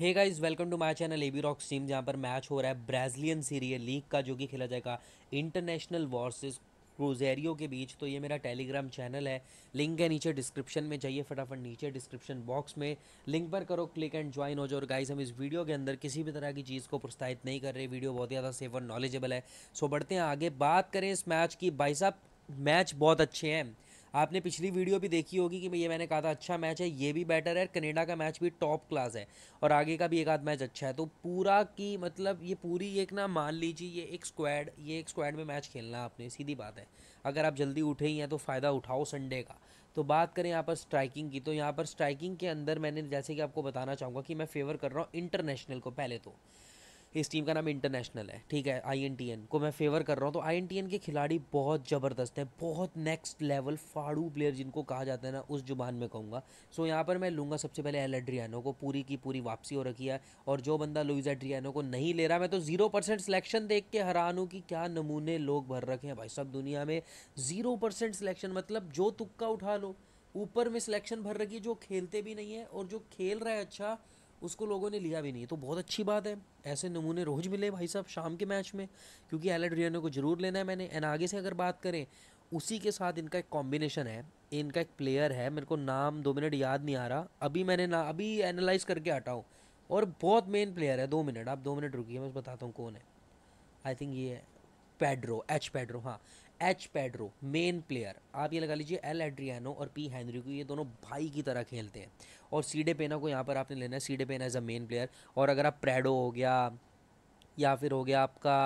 hey guys welcome to my channel A B rock team जहाँ पर match हो रहा है ब्राज़ीलियन सीरियल लीग का जो कि खेला जाएगा इंटरनेशनल वॉर्सेस क्रूजेरियो के बीच तो ये मेरा टेलीग्राम चैनल है लिंक है नीचे डिस्क्रिप्शन में जाइए फटाफट नीचे डिस्क्रिप्शन बॉक्स में लिंक पर करो क्लिक एंड ज्वाइन हो जाओ और गाइस हम इस वीडियो के अंदर किसी भी तरह की चीज़ को प्रोत्साहित नहीं कर रहे वीडियो बहुत ज़्यादा सेफ और नॉलेजेबल है सो बढ़ते हैं आगे बात करें इस मैच की भाई साहब मैच बहुत अच्छे हैं आपने पिछली वीडियो भी देखी होगी कि ये मैंने कहा था अच्छा मैच है ये भी बेटर है कनेडा का मैच भी टॉप क्लास है और आगे का भी एक आध मैच अच्छा है तो पूरा की मतलब ये पूरी एक ना मान लीजिए ये एक स्क्वाड ये एक स्क्वाड में मैच खेलना आपने सीधी बात है अगर आप जल्दी उठे ही हैं तो फ़ायदा उठाओ संडे का तो बात करें यहाँ पर स्ट्राइकिंग की तो यहाँ पर स्ट्राइकिंग के अंदर मैंने जैसे कि आपको बताना चाहूँगा कि मैं फेवर कर रहा हूँ इंटरनेशनल को पहले तो इस टीम का नाम इंटरनेशनल है ठीक है आई को मैं फेवर कर रहा हूँ तो आई के खिलाड़ी बहुत ज़बरदस्त हैं बहुत नेक्स्ट लेवल फाड़ू प्लेयर जिनको कहा जाता है ना उस जुबान में कहूँगा सो यहाँ पर मैं लूँगा सबसे पहले एल एड्रियानो को पूरी की पूरी वापसी हो रखी है और जो बंदा लुइज एड्रियानो को नहीं ले रहा मैं तो जीरो परसेंट सिलेक्शन देख के हैरान हूँ कि क्या नमूने लोग भर रखे हैं भाई सब दुनिया में जीरो परसेंट सिलेक्शन मतलब जो तुक्का उठा लो ऊपर में सिलेक्शन भर रखी है जो खेलते भी नहीं है और जो खेल रहा है अच्छा उसको लोगों ने लिया भी नहीं तो बहुत अच्छी बात है ऐसे नमूने रोज़ मिले भाई साहब शाम के मैच में क्योंकि एल एड्रियानो को ज़रूर लेना है मैंने एंड आगे से अगर बात करें उसी के साथ इनका एक कॉम्बिनेशन है इनका एक प्लेयर है मेरे को नाम दो मिनट याद नहीं आ रहा अभी मैंने ना अभी एनालाइज करके हटाओ और बहुत मेन प्लेयर है दो मिनट आप दो मिनट रुकिए मैं बताता हूँ कौन है आई थिंक ये है पेड्रो एच पेड्रो हाँ एच पेड्रो मेन प्लेयर आप ये लगा लीजिए एल एड्रियानो और पी हैनरी को ये दोनों भाई की तरह खेलते हैं और सीडे पेना को यहाँ पर आपने लेना है सीडे पेना एज अ मेन प्लेयर और अगर आप प्रेडो हो गया या फिर हो गया आपका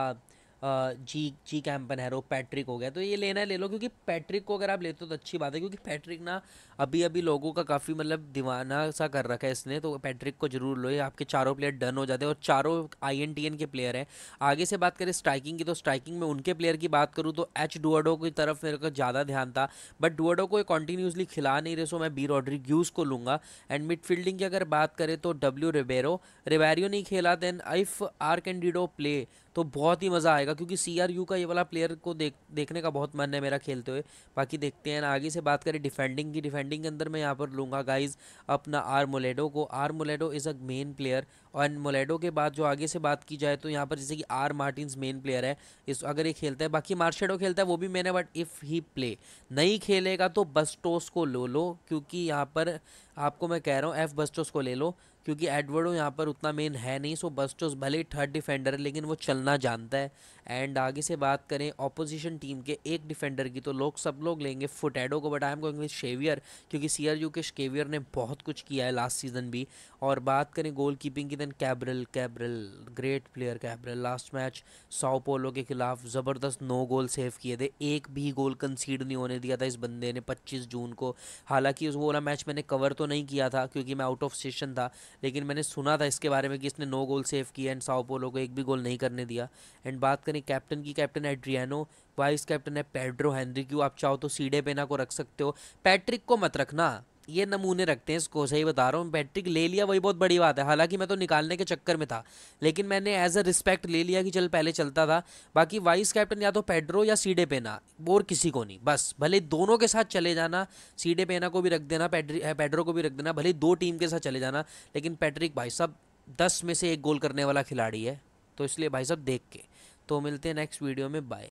जी जी कैम्पन हैरो पैट्रिक हो गया तो ये लेना है ले लो क्योंकि पैट्रिक को अगर आप लेते हो तो अच्छी बात है क्योंकि पैट्रिक ना अभी अभी लोगों का काफ़ी मतलब दीवाना सा कर रखा है इसने तो पैट्रिक को जरूर लो ये आपके चारों प्लेयर डन हो जाते हैं और चारों आई एन टी एन के प्लेयर हैं आगे से बात करें स्ट्राइकिंग की तो स्ट्राइकिंग में उनके प्लेयर की बात करूँ तो एच डुअडो की तरफ मेरे को ज़्यादा ध्यान था बट डुअडो को कंटिन्यूसली खिला नहीं रहे सो मैं बी रॉड्रिक को लूँगा एंड मिडफील्डिंग की अगर बात करें तो डब्ल्यू रिबेरो रिबेरियो नहीं खेला then if R Candido play तो बहुत ही मज़ा आएगा जाएगा क्योंकि सी का ये वाला प्लेयर को देख देखने का बहुत मन है मेरा खेलते हुए बाकी देखते हैं आगे से बात करें डिफेंडिंग की डिफेंडिंग के अंदर मैं यहाँ पर लूँगा गाइज अपना आर मोलेडो को R Moledo is a main player और मोलेडो के बाद जो आगे से बात की जाए तो यहाँ पर जैसे कि आर मार्टिनस मेन प्लेयर है इस अगर ये खेलता है बाकी मार्शेडो खेलता है वो भी मैन है बट इफ़ ही प्ले नहीं खेलेगा तो बस्टोस को लो लो क्योंकि यहाँ पर आपको मैं कह रहा हूँ एफ बस्टोस को ले लो क्योंकि एडवर्डो यहाँ पर उतना मेन है नहीं सो बस्टोस भले थर्ड डिफेंडर है लेकिन वो चलना जानता है एंड आगे से बात करें ऑपोजिशन टीम के एक डिफेंडर की तो लोग सब लोग लेंगे फुटैडो को but I am going with Xavier क्योंकि सी आर यू के शेवियर ने बहुत कुछ किया है लास्ट सीजन भी और बात करें गोल कीपिंग की then Cabral Cabral great player Cabral last match Polo के खिलाफ ज़बरदस्त नो गोल सेव किए थे एक भी गोल कंसीड नहीं होने दिया था इस बंदे ने पच्चीस जून को हालांकि उस वाला मैच मैंने कवर तो नहीं किया था क्योंकि मैं आउट ऑफ स्टेशन था लेकिन मैंने सुना था इसके बारे में कि इसने नौ गोल सेव किया एंड पोलो को एक भी गोल नहीं करने दिया एंड बात करें कैप्टन की कैप्टन एड्रियानो वाइस कैप्टन है पेड्रो हैंनरी क्यू आप चाहो तो सीडे पेना को रख सकते हो पैट्रिक को मत रखना ये नमूने रखते हैं इसको सही बता रहा हूँ पैट्रिक ले लिया वही बहुत बड़ी बात है हालांकि मैं तो निकालने के चक्कर में था लेकिन मैंने एज अ रिस्पेक्ट ले लिया कि चल पहले चलता था बाकी वाइस कैप्टन या तो पेड्रो या सीडे पेना और किसी को नहीं बस भले दोनों के साथ चले जाना सीडे पेना को भी रख देना पेड्रो को भी रख देना भले दो टीम के साथ चले जाना लेकिन पैट्रिक भाई साहब दस में से एक गोल करने वाला खिलाड़ी है तो इसलिए भाई साहब देख के तो मिलते हैं नेक्स्ट वीडियो में बाय